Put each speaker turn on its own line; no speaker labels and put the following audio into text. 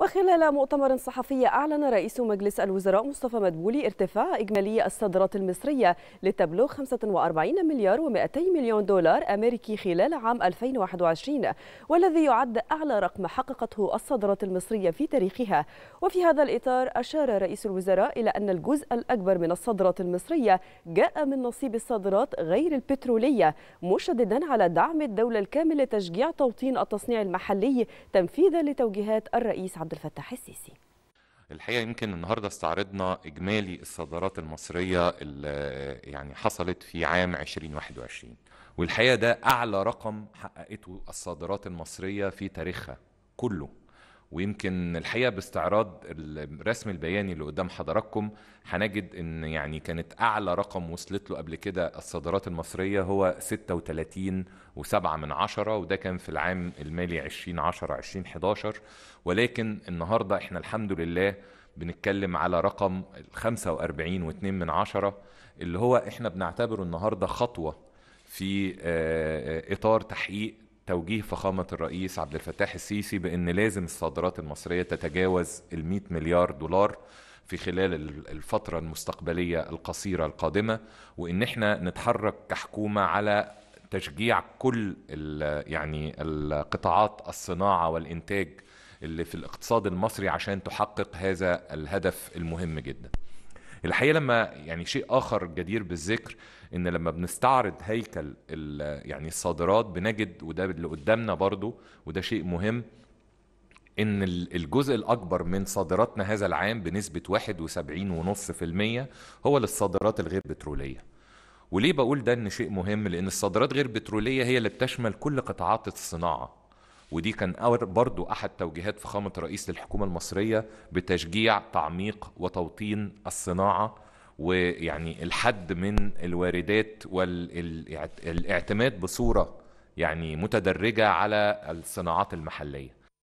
وخلال مؤتمر صحفي أعلن رئيس مجلس الوزراء مصطفى مدبولي ارتفاع إجمالي الصادرات المصرية لتبلغ 45 مليار و200 مليون دولار أمريكي خلال عام 2021 والذي يعد أعلى رقم حققته الصادرات المصرية في تاريخها وفي هذا الإطار أشار رئيس الوزراء إلى أن الجزء الأكبر من الصادرات المصرية جاء من نصيب الصادرات غير البترولية مشددا على دعم الدولة الكامل لتشجيع توطين التصنيع المحلي تنفيذا لتوجيهات الرئيس عبد الفتاح السيسي
الحقيقه يمكن النهارده استعرضنا اجمالي الصادرات المصريه اللي يعني حصلت في عام 2021 والحقيقه ده اعلى رقم حققته الصادرات المصريه في تاريخها كله ويمكن الحقيقه باستعراض الرسم البياني اللي قدام حضراتكم هنجد ان يعني كانت اعلى رقم وصلت له قبل كده الصادرات المصريه هو 36 و من عشرة وده كان في العام المالي 2010-2011 ولكن النهارده احنا الحمد لله بنتكلم على رقم 45 واتنين من عشرة اللي هو احنا بنعتبره النهارده خطوه في آه، آه، اطار تحقيق توجيه فخامة الرئيس عبد الفتاح السيسي بأن لازم الصادرات المصرية تتجاوز ال 100 مليار دولار في خلال الفترة المستقبلية القصيرة القادمة وإن احنا نتحرك كحكومة على تشجيع كل الـ يعني القطاعات الصناعة والإنتاج اللي في الاقتصاد المصري عشان تحقق هذا الهدف المهم جداً الحقيقه لما يعني شيء اخر جدير بالذكر ان لما بنستعرض هيكل يعني الصادرات بنجد وده اللي قدامنا برضو وده شيء مهم ان الجزء الاكبر من صادراتنا هذا العام بنسبه 71.5% هو للصادرات الغير بتروليه وليه بقول ده ان شيء مهم لان الصادرات غير بتروليه هي اللي بتشمل كل قطاعات الصناعه ودي كان برضو أحد توجيهات فخامة رئيس للحكومة المصرية بتشجيع تعميق وتوطين الصناعة ويعني الحد من الواردات والاعتماد بصورة يعني متدرجة على الصناعات المحلية